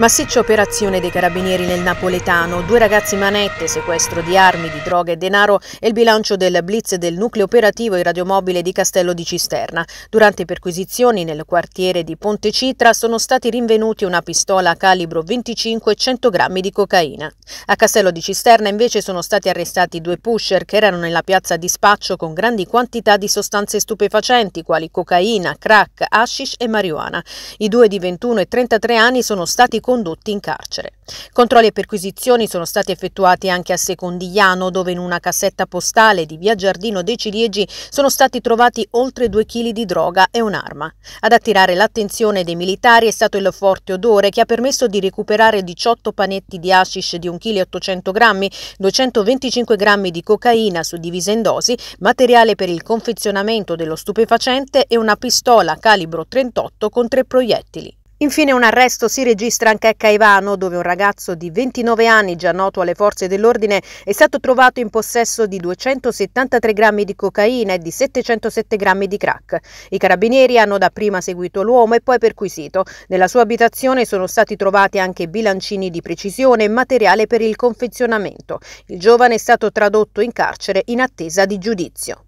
Massiccia operazione dei carabinieri nel napoletano, due ragazzi manette, sequestro di armi, di droga e denaro e il bilancio del blitz del nucleo operativo e radiomobile di Castello di Cisterna. Durante perquisizioni nel quartiere di Ponte Citra sono stati rinvenuti una pistola a calibro 25 e 100 grammi di cocaina. A Castello di Cisterna invece sono stati arrestati due pusher che erano nella piazza di spaccio con grandi quantità di sostanze stupefacenti quali cocaina, crack, hashish e marijuana. I due di 21 e 33 anni sono stati condotti in carcere. Controlli e perquisizioni sono stati effettuati anche a Secondigliano, dove in una cassetta postale di via Giardino dei Ciliegi sono stati trovati oltre 2 kg di droga e un'arma. Ad attirare l'attenzione dei militari è stato il forte odore che ha permesso di recuperare 18 panetti di hashish di 1,8 kg, 225 g di cocaina suddivisa in dosi, materiale per il confezionamento dello stupefacente e una pistola calibro 38 con tre proiettili. Infine un arresto si registra anche a Caivano, dove un ragazzo di 29 anni, già noto alle forze dell'ordine, è stato trovato in possesso di 273 grammi di cocaina e di 707 grammi di crack. I carabinieri hanno dapprima seguito l'uomo e poi perquisito. Nella sua abitazione sono stati trovati anche bilancini di precisione e materiale per il confezionamento. Il giovane è stato tradotto in carcere in attesa di giudizio.